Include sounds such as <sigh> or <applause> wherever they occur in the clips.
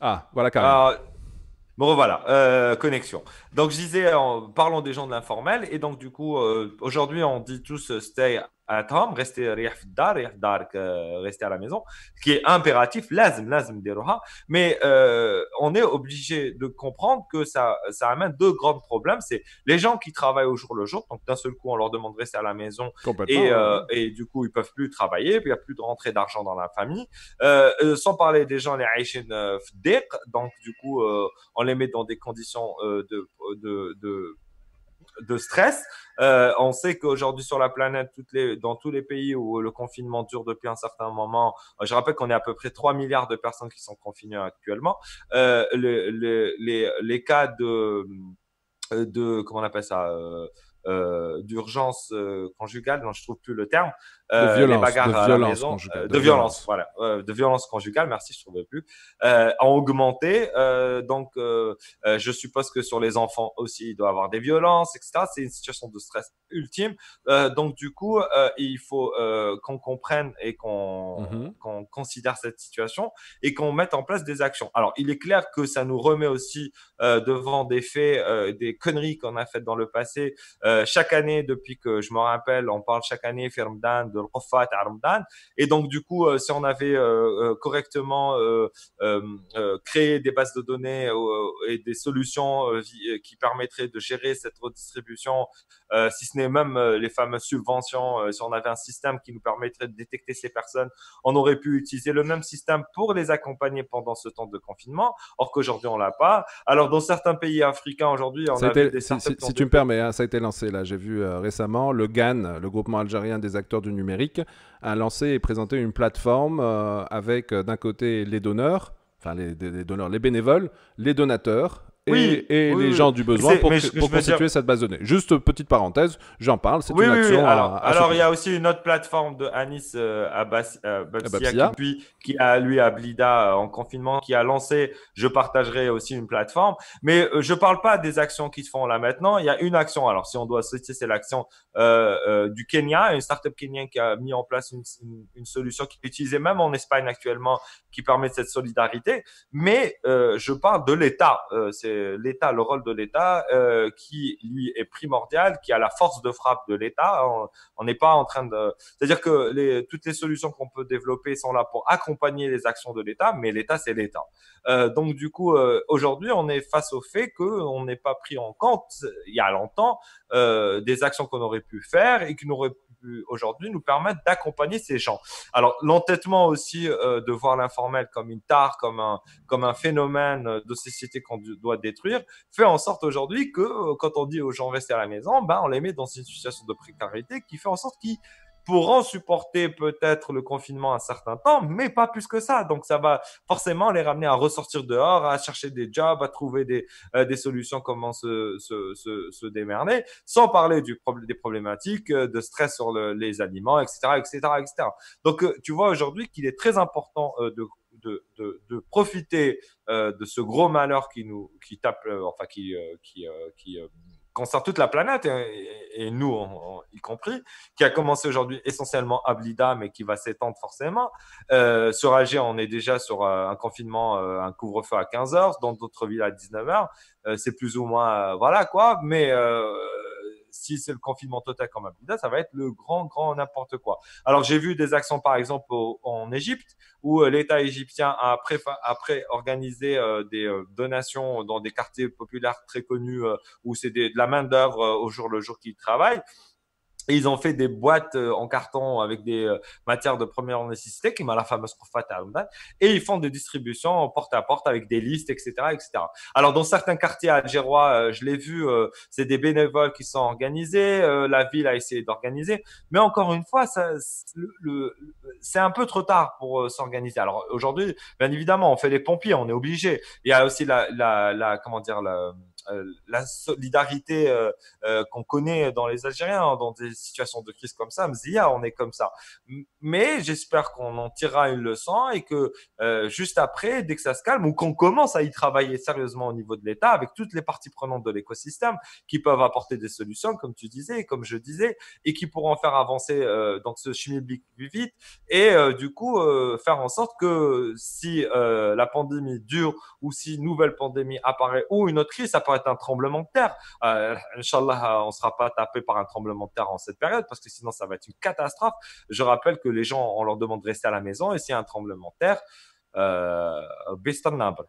Ah, voilà, carrément. Ah, bon, ben, voilà, euh, connexion. Donc, je disais, en parlant des gens de l'informel, et donc, du coup, euh, aujourd'hui, on dit tous euh, stay un euh, Tom, euh, euh, rester à la maison qui est impératif mais on est obligé de comprendre que ça ça amène deux grands problèmes c'est les gens qui travaillent au jour le jour donc d'un seul coup on leur demande de rester à la maison et et du coup ils peuvent plus travailler il n'y a plus de rentrée d'argent dans la famille sans parler des gens les donc du coup on les met dans des conditions de de, de de stress. Euh, on sait qu'aujourd'hui sur la planète, toutes les, dans tous les pays où le confinement dure depuis un certain moment, euh, je rappelle qu'on est à peu près 3 milliards de personnes qui sont confinées actuellement, euh, les, cas de, de, comment on appelle ça euh, d'urgence euh, conjugale, non, je trouve plus le terme, de euh, violence, les bagarres de violence conjugale, voilà, de violence conjugale, merci, je trouvais plus, euh, augmenté. donc, je suppose que sur les enfants aussi, il doit avoir des violences, etc. C'est une situation de stress ultime. donc, du coup, il faut qu'on comprenne et mhm. qu'on considère cette situation et qu'on mette en place des actions. Alors, il est clair que ça nous remet aussi devant des faits, des conneries qu'on a faites dans le passé. Euh, chaque année, depuis que je me rappelle, on parle chaque année de de à Ramadan. Et donc, du coup, euh, si on avait euh, correctement créé des bases de données et des solutions qui permettraient de gérer cette redistribution, si ce n'est même les fameuses subventions, si on avait un système qui nous permettrait de détecter ces personnes, on aurait pu utiliser le même système pour les accompagner pendant ce temps de confinement. Or qu'aujourd'hui, on l'a pas. Alors, dans certains pays africains, aujourd'hui, on a des Si, si, tu me permets, hein, ça a été lancé là j'ai vu euh, récemment, le GAN, le groupement algérien des acteurs du numérique, a lancé et présenté une plateforme euh, avec euh, d'un côté les donneurs, enfin les, donneurs, les bénévoles, les donateurs et, oui, et les gens du besoin pour, constituer cette base de données. Juste petite parenthèse, j'en parle, c'est une action. Alors, il y a aussi une autre plateforme de Anis euh, Abbas, euh, Qui, a lui à Blida euh, en confinement, qui a lancé. Je partagerai aussi une plateforme, mais je parle pas des actions qui se font là maintenant. Il y a une action. Alors si on doit citer, c'est l'action du Kenya, une startup kenyan qui a mis en place une, solution qui est utilisée même en Espagne actuellement, qui permet cette solidarité. Mais je parle de l'État. c'est l'État, le rôle de l'État, euh, qui lui est primordial, qui a la force de frappe de l'État. On n'est pas en train de, c'est-à-dire que toutes les solutions qu'on peut développer sont là pour accompagner les actions de l'État, mais l'État c'est l'État. Euh, donc du coup, euh, aujourd'hui, on est face au fait que on n'est pas pris en compte il y a longtemps des actions qu'on aurait pu faire et qui n'auraient aujourd'hui nous permettent d'accompagner ces gens. Alors l'entêtement aussi euh, de voir l'informel comme une tare, comme un comme un phénomène euh, de société qu'on doit détruire, fait en sorte aujourd'hui que euh, quand on dit aux gens rester à la maison, ben on les met dans une situation de précarité qui fait en sorte qu'ils pourront supporter peut-être le confinement un certain temps, mais pas plus que ça. Donc ça va forcément les ramener à ressortir dehors, à chercher des jobs, à trouver des, euh, des solutions, comment se, se, se, démerder, sans parler du des problématiques euh, de stress sur les aliments, etc., etc., etc. Donc euh, tu vois aujourd'hui qu'il est très important de de, de, profiter de ce gros malheur qui nous qui tape enfin qui qui qui concerne toute la planète, et, nous y compris, qui a commencé aujourd'hui essentiellement à Blida, mais qui va s'étendre forcément. Euh, sur Alger, on est déjà sur euh, un confinement, euh, un couvre-feu à 15h, dans d'autres villes à 19h. c'est plus ou moins, voilà quoi, mais si c'est le confinement total comme Bouddha, ça va être le grand, grand n'importe quoi. Alors, j'ai vu des actions, par exemple, en Égypte, où euh, l'État égyptien a après, organisé euh, des euh, donations dans des quartiers populaires très connus, où c'est de la main-d'œuvre au jour le jour qui travaille. Et ils ont fait des boîtes euh, en carton avec des euh, matières de première nécessité, qui m'a la fameuse et ils font des distributions porte à porte avec des listes, etc., etc. Alors dans certains quartiers algérois, euh, je l'ai vu, c'est des bénévoles qui sont organisés, la ville a essayé d'organiser, mais encore une fois, ça, le, c'est un peu trop tard pour s'organiser. Alors aujourd'hui, bien évidemment, on fait les pompiers, on est obligé. Il y a aussi la, la, la comment dire, la euh, la solidarité euh, euh, qu'on connaît dans les Algériens hein, dans des situations de crise comme ça. on est comme ça. Mais j'espère qu'on en tirera une leçon et que juste après, dès que ça se calme ou qu'on commence à y travailler sérieusement au niveau de l'État avec toutes les parties prenantes de l'écosystème qui peuvent apporter des solutions, comme tu disais, comme je disais, et qui pourront faire avancer dans ce plus vite et du coup faire en sorte que si la pandémie dure ou si une nouvelle pandémie apparaît ou une autre crise apparaît un tremblement de terre. Euh, Inch'Allah, euh, on sera pas tapé par un tremblement de terre en cette période parce que sinon, ça va être une catastrophe. Je rappelle que les gens, on leur demande de rester à la maison et s'il y a un tremblement de terre, euh,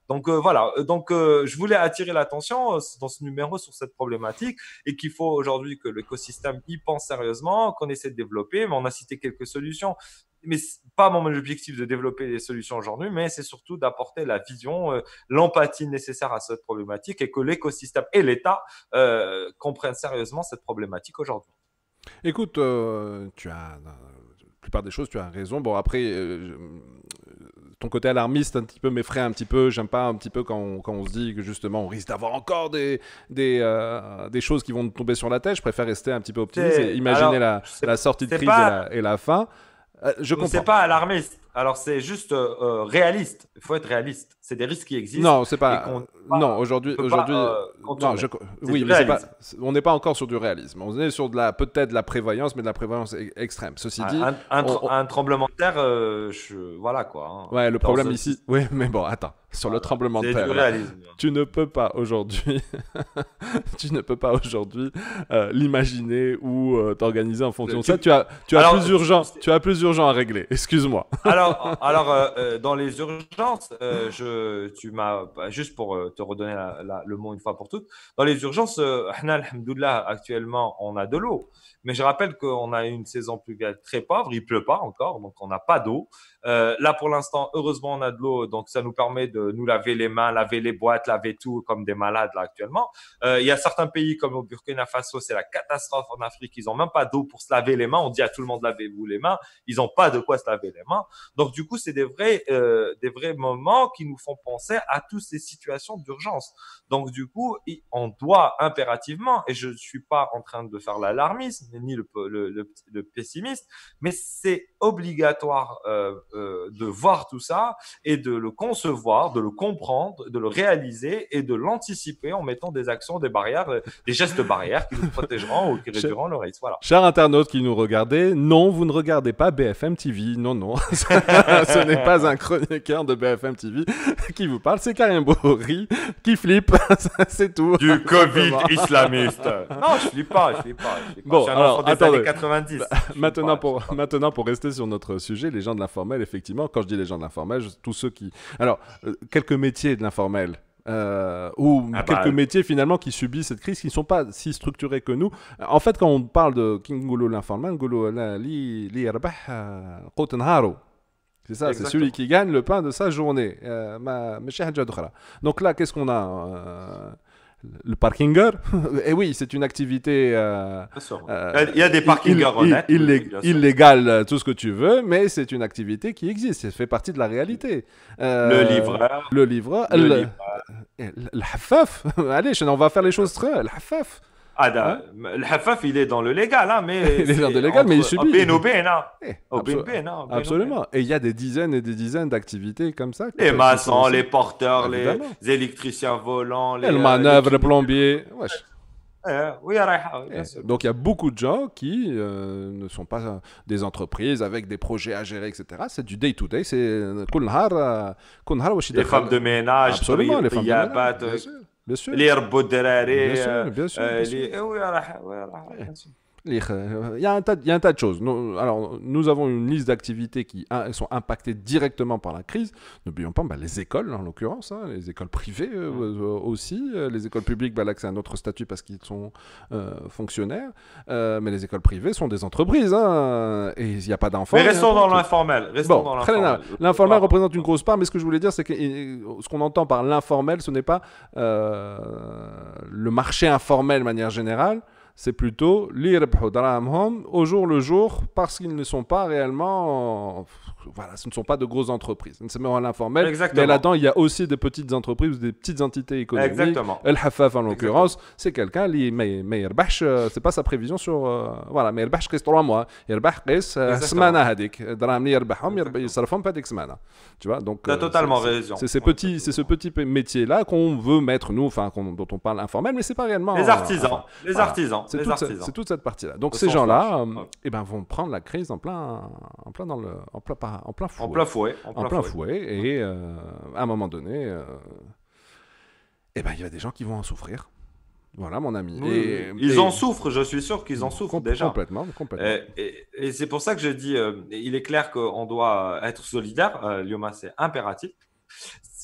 donc euh, voilà, euh, donc je voulais attirer l'attention dans ce numéro sur cette problématique et qu'il faut aujourd'hui que l'écosystème y pense sérieusement, qu'on essaie de développer, mais on a cité quelques solutions mais pas mon objectif de développer des solutions aujourd'hui, mais c'est surtout d'apporter la vision, euh, l'empathie nécessaire à cette problématique et que l'écosystème et l'État euh, comprennent sérieusement cette problématique aujourd'hui. Écoute, euh, tu as la plupart des choses, tu as raison. Bon, après, ton côté alarmiste un petit peu m'effraie un petit peu. J'aime pas un petit peu quand on, quand on, se dit que justement on risque d'avoir encore des, des, des, choses qui vont tomber sur la tête. Je préfère rester un petit peu optimiste et imaginer la, la, sortie de crise et, la, et, la, fin. Euh, je ne sais pas à l'armée. Alors, c'est juste euh, euh, réaliste. Il faut être réaliste. C'est des risques qui existent. Non, c'est pas... Non, aujourd'hui. aujourd'hui euh, Oui, mais on n'est pas encore sur du réalisme. On est sur de la peut-être de la prévoyance, mais de la prévoyance e-, extrême. Ceci dit. Un, tremblement de terre, voilà quoi. Hein. Ouais, le problème ici. Oui, mais bon, attends. Sur le tremblement de terre. Hein. tu ne peux pas aujourd'hui. <laughs> tu ne peux pas aujourd'hui l'imaginer ou t'organiser en fonction de ça. Tu as, tu as plus urgent. Tu as plus urgent à régler. Excuse-moi alors, euh, euh, dans les urgences, euh, je, tu m'as bah, juste pour te redonner la, le mot une fois pour toutes. Dans les urgences, euh, actuellement, on a de l'eau, mais je rappelle qu'on a une saison pluviale très pauvre. Il pleut pas encore, donc on n'a pas d'eau. là, pour l'instant, heureusement, on a de l'eau, donc ça nous permet de nous laver les mains, laver les boîtes, laver tout comme des malades là actuellement. Il y a certains pays comme au Burkina Faso, c'est la catastrophe en Afrique. Ils ont même pas d'eau pour se laver les mains. On dit à tout le monde lavez-vous les mains. Ils n'ont pas de quoi se laver les mains. Donc du coup, c'est des vrais, euh, des vrais moments qui nous font penser à toutes ces situations d'urgence. Donc du coup, on doit impérativement, et je ne suis pas en train de faire l'alarmisme ni le, le, pessimiste, mais c'est obligatoire euh, euh, de voir tout ça et de le concevoir, de le comprendre, de le réaliser et de l'anticiper en mettant des actions, des barrières, euh, des gestes barrières qui nous protégeront ou qui <laughs> réduiront le risque. Voilà. Chers internautes qui nous regardez, non, vous ne regardez pas BFM TV. Non, non. <laughs> <laughs> Ce n'est pas un chroniqueur de BFM TV <laughs> qui vous parle, c'est Karim Bourri qui flippe, <laughs> c'est tout. Du Covid islamiste. Non, je flippe pas, je flippe pas. Je bon, des 90. Bah, maintenant, pour, maintenant, pour rester sur notre sujet, les gens de l'informel, effectivement, quand je dis les gens de l'informel, tous ceux qui... Alors, euh, quelques métiers de l'informel. Euh, ou ah bah, quelques euh. métiers finalement qui subissent cette crise, qui ne sont pas si structurés que nous. En fait, quand on parle de Kingolo l'informel, Ngolo li, li c'est ça, c'est celui qui gagne le pain de sa journée. Euh, Donc là, qu'est-ce qu'on a euh, le parkinger <laughs> Et eh oui, c'est une activité. Euh, euh, il y a des parkingers honnêtes. illégal, tout ce que tu veux, mais c'est une activité qui existe. Ça fait partie de la réalité. le livreur. Le livreur. Le, le, livreur. <laughs> allez, on va faire les choses très. Le hafaf. Ah, hein? Le haffaf, il est dans le légal hein, mais <laughs> il est dans le légal mais il subit au وبين non. absolument et il y a des dizaines et des dizaines d'activités comme ça les maçons les porteurs les électriciens volants les manœuvres euh, plombiers wesh eh, eh, donc il y a beaucoup de gens qui euh, ne sont pas euh, des entreprises avec des projets à gérer, etc. C'est du day-to-day. C'est Les femmes de ménage, absolument, les femmes de ménage. اللي يربوا الدراري بيان بيان وي راح راح Il euh, y, a un tas, il y, a un tas, de choses. alors, nous avons une liste d'activités qui sont impactées directement par la crise. N'oublions pas bah, les écoles, en l'occurrence, hein, les écoles privées euh, euh, aussi. Les écoles publiques, bah, là, c'est un autre statut parce qu'ils sont fonctionnaires. mais les écoles privées sont des entreprises. Hein, et il n'y a pas d'enfants. Mais restons dans l'informel. bon, L'informel représente une grosse part, mais ce que je voulais dire, c'est que ce qu'on entend par l'informel, ce n'est pas le marché informel de manière générale c'est plutôt lire au jour le jour parce qu'ils ne sont pas réellement. Voilà, ce ne sont pas de grosses entreprises. C'est à l'informel. informel. Mais là-dedans, il y a aussi des petites entreprises, ou des petites entités économiques. Exactement. El Hafaf, en l'occurrence, c'est quelqu'un, mais euh, c'est pas sa prévision sur. Euh, voilà, mais Bach, c'est trois mois. Bach, reste euh, semana hadik. il se Yerbachom, pas semaine. Hein. Tu vois, donc. as totalement raison. C'est ces petits, c'est ce petit métier-là qu'on veut mettre, nous, enfin, dont on parle informel, mais c'est pas réellement. Les artisans. Les artisans. C'est toute, cette partie-là. Donc ces gens-là, euh, eh ben, vont prendre la crise en plein, en plein dans le, en plein, en plein fouet. En plein fouet. Et euh, à un moment donné, euh, eh ben, il y a des gens qui vont en souffrir. Voilà, mon ami. ils en souffrent, je suis sûr qu'ils en souffrent déjà. Complètement, complètement. Et, et c'est pour ça que je dis, il est clair qu'on doit être solidaire. Lyoma, c'est impératif.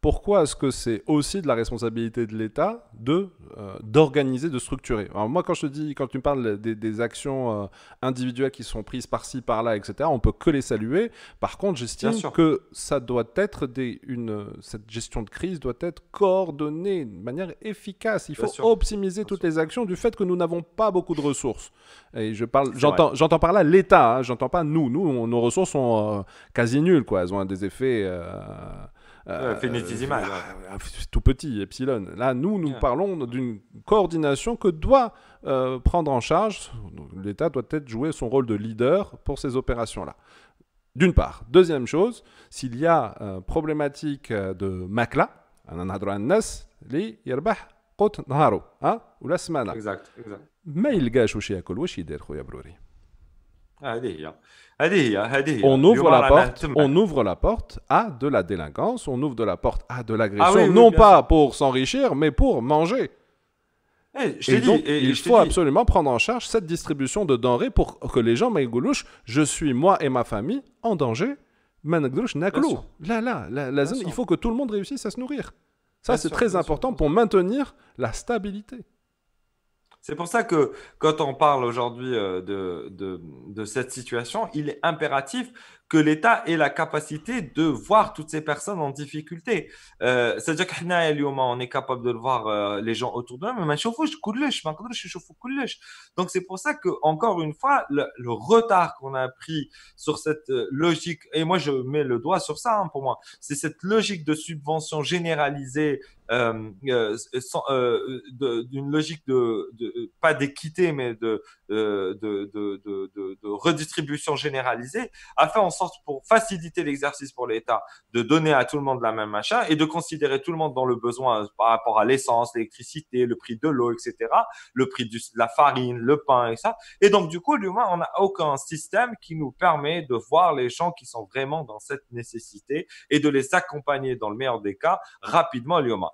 pourquoi est-ce que c'est aussi de la responsabilité de l'État de euh, d'organiser, de structurer Alors moi, quand je dis, quand tu me parles des, actions euh, individuelles qui sont prises par-ci, par-là, etc., on peut que les saluer. Par contre, j'estime que ça doit être une, cette gestion de crise doit être coordonnée de manière efficace. Il faut optimiser toutes les actions du fait que nous n'avons pas beaucoup de ressources. Et je parle, j'entends, j'entends par là l'État. je hein, j'entends pas nous. Nous, nos ressources sont euh, quasi nulles, quoi. Elles ont des effets. Euh, euh, ah, ah, tout petit, epsilon. Là, nous, nous parlons d'une coordination que doit euh, prendre en charge, l'État doit peut-être jouer son rôle de leader pour ces opérations-là. D'une part. Deuxième chose, s'il y a problématique de makla, li yerbah Kot, naharu, hein, ou la semaine Exact, exact. il يلقاش واش ياكل واش on ouvre la porte, ben. on ouvre la porte à de la délinquance, on ouvre de la porte à de ah l'agression, non pas pour s'enrichir, mais pour manger. Eh, et donc, il faut absolument prendre en charge cette distribution de denrées pour que les gens je suis moi et ma famille en danger, naklo. Là, là, la, il faut que tout le monde réussisse à se nourrir. Ça, c'est très important pour maintenir la stabilité. C'est pour ça que quand on parle aujourd'hui euh, de, cette situation, il est impératif que l'État ait la capacité de voir toutes ces personnes en difficulté. Euh, c'est-à-dire qu'on est capable de voir euh, les gens autour de nous, mais Donc c'est pour ça que, encore une fois, le, retard qu'on a pris sur cette logique, et moi je mets le doigt sur ça hein, pour moi, c'est cette logique de subvention généralisée euh, euh, euh, d'une logique de, de pas d'équité, mais de, de, de, redistribution généralisée, a fait en sorte pour faciliter l'exercice pour l'État de donner à tout le monde la même machin et de considérer tout le monde dans le besoin par rapport à l'essence, l'électricité, le prix de l'eau, etc., le prix de la farine, le pain et ça. Et donc du coup, l'humain, on n'a aucun système qui nous permet de voir les gens qui sont vraiment dans cette nécessité et de les accompagner dans le meilleur des cas rapidement l'humain.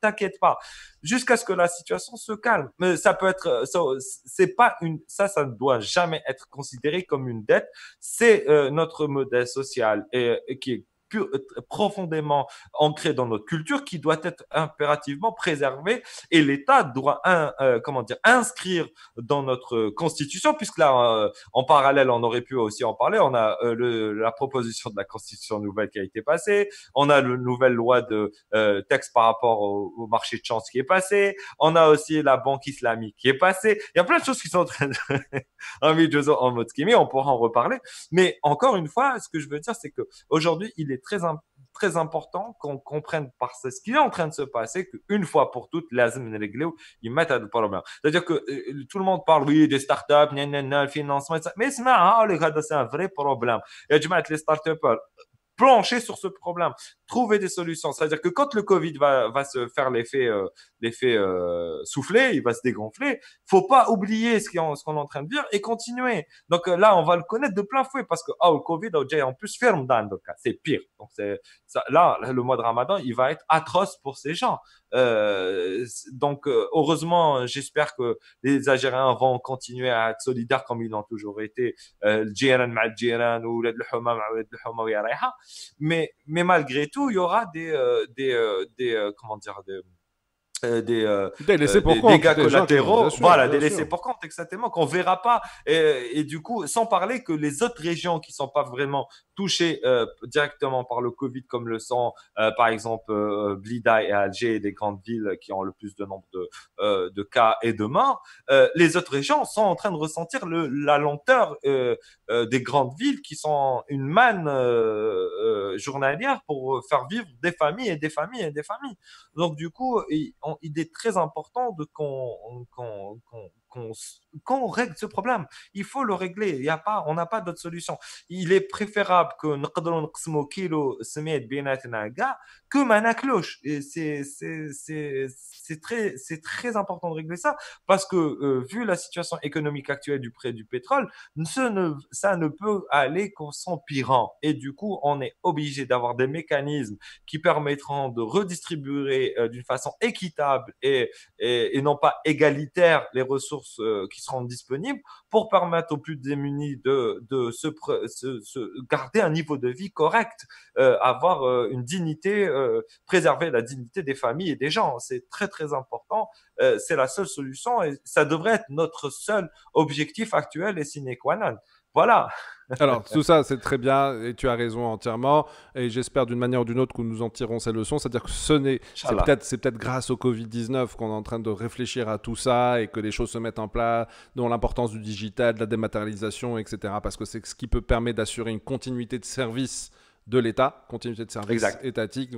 t'inquiète pas, jusqu'à ce que la situation se calme. Mais ça peut être, euh, c'est pas une, ça, ça ne doit jamais être considéré comme une dette. C'est euh, notre modèle social et, qui est euh, profondément ancré dans notre culture qui doit être impérativement préservé et l'État doit un, euh, comment dire inscrire dans notre constitution puisque là euh, en parallèle on aurait pu aussi en parler on a la proposition de la constitution nouvelle qui a été passée on a le nouvelle loi de texte par rapport au, marché de chance qui est passé on a aussi la banque islamique qui est passée il y a plein de choses qui sont en train de <laughs> en mode schémie on pourra en reparler mais encore une fois ce que je veux dire c'est que aujourd'hui il est très, très important qu'on comprenne par ce qui est en train de se passer qu'une fois pour toutes, l'azim e ils mettent un problème. C'est-à-dire que euh, tout le monde parle, oui, des startups, nan, le financement, Mais c'est un vrai problème. Et je les startups euh, plancher sur ce problème trouver des solutions. C'est-à-dire que quand le Covid va, va se faire l'effet souffler euh, euh, soufflé, il va se dégonfler, faut pas oublier ce qu'on est en train de dire et continuer. Donc euh, là, on va le connaître de plein fouet parce que oh, le Covid, oh, en plus, ferme dans le cas, c'est pire. Donc là, le mois de Ramadan, il va être atroce pour ces gens. donc heureusement, j'espère que les Algériens vont continuer à être solidaires comme ils l'ont toujours été. Le mais mais malgré tout il y aura des, euh, des, euh, des euh, comment dire, des, euh, des, euh, euh, dégâts collatéraux, voilà, des laissés pour compte, exactement, qu'on verra pas. Et, du coup, sans parler que les autres régions qui sont pas vraiment touchées directement par le Covid, comme le sont par exemple Blida et Alger, des grandes villes qui ont le plus de nombre de, de cas et de morts, les autres régions sont en train de ressentir le, la lenteur des grandes villes qui sont une manne journalière pour faire vivre des familles et des familles et des familles. Donc du coup, on il est très de qu'on qu'on règle ce problème. Il faut le régler. Il y a pas, on n'a pas d'autre solution. Il est préférable que nous kilo que C'est très, très important de régler ça parce que euh, vu la situation économique actuelle du prix du pétrole, ça ne, peut aller qu'en s'empirant. Et du coup, on est obligé d'avoir des mécanismes qui permettront de redistribuer euh, d'une façon équitable et, et non pas égalitaire les ressources euh, qui seront disponibles pour permettre aux plus démunis de, de se, garder un niveau de vie correct, euh, avoir euh, une dignité, préserver la dignité des familles et des gens. C'est très très important. c'est la seule solution et ça devrait être notre seul objectif actuel et sine qua non. Voilà. Alors, tout ça, c'est très bien et tu as raison entièrement. Et j'espère d'une manière ou d'une autre que nous en tirons ces leçons. C'est-à-dire que ce n'est. C'est peut-être, c'est peut-être grâce au Covid-19 qu'on est en train de réfléchir à tout ça et que les choses se mettent en place, dont l'importance du digital, de la dématérialisation, etc. Parce que c'est ce qui peut permettre d'assurer une continuité de service de l'État, continuité de service étatique,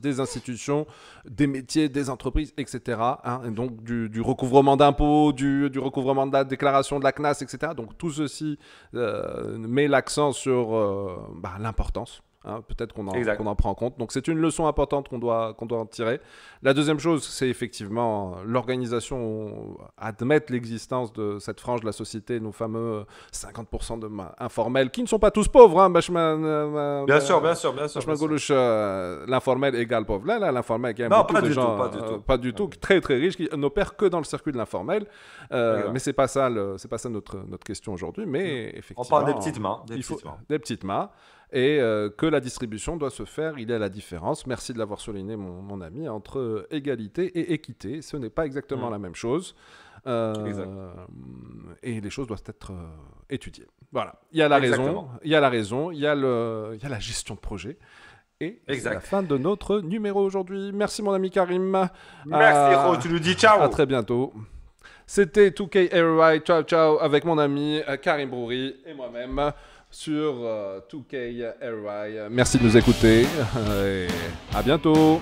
des institutions, des métiers, des entreprises, etc. Hein, donc du, recouvrement d'impôts, du, recouvrement de la déclaration de la CNAS, etc. Donc tout ceci euh, met l'accent sur euh, bah, l'importance Hein, peut-être qu'on en, prend en compte. Donc c'est une leçon importante qu'on doit, qu'on doit en tirer. La deuxième chose, c'est effectivement l'organisation, admettre l'existence de cette frange de la société, nos fameux 50% de informels, qui ne sont pas tous pauvres. Hein, euh, bien, sûr, bien sûr, bien sûr, euh, l'informel égale pauvre. Là, l'informel, est quand pas du tout, pas du euh, tout, pas du tout, très très riche qui n'opère que dans le circuit de l'informel. mais c'est pas ça, pas ça notre, notre question aujourd'hui. Mais effectivement, on parle des petites mains. mains. des petites mains et euh, que la distribution doit se faire, il y a la différence, merci de l'avoir souligné mon, ami, entre égalité et équité. Ce n'est pas exactement mm. la même chose. Euh, et les choses doivent être euh, étudiées. Voilà, il y a la raison, il y a la raison, il y a, le, il y a la gestion de projet. Et c'est la fin de notre numéro aujourd'hui. Merci mon ami Karim. Merci Ro, tu nous dis ciao. À très bientôt. C'était 2K Ciao ciao avec mon ami Karim Brouri et moi-même sur euh, 2K Merci de nous écouter <laughs> et à bientôt.